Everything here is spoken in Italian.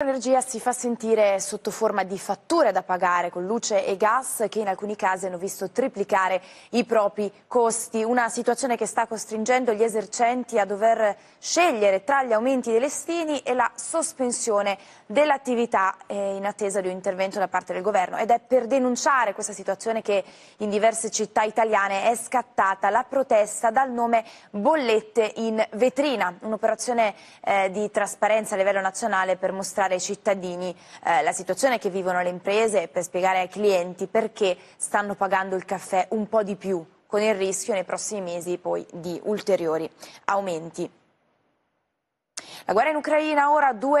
L'energia si fa sentire sotto forma di fatture da pagare con luce e gas che in alcuni casi hanno visto triplicare i propri costi, una situazione che sta costringendo gli esercenti a dover scegliere tra gli aumenti dei listini e la sospensione dell'attività eh, in attesa di un intervento da parte del governo ed è per denunciare questa situazione che in diverse città italiane è scattata la protesta dal nome bollette in vetrina, un'operazione eh, di trasparenza a livello nazionale per mostrare spiegare ai cittadini eh, la situazione che vivono le imprese, per spiegare ai clienti perché stanno pagando il caffè un po' di più, con il rischio nei prossimi mesi poi di ulteriori aumenti. La guerra in Ucraina ora due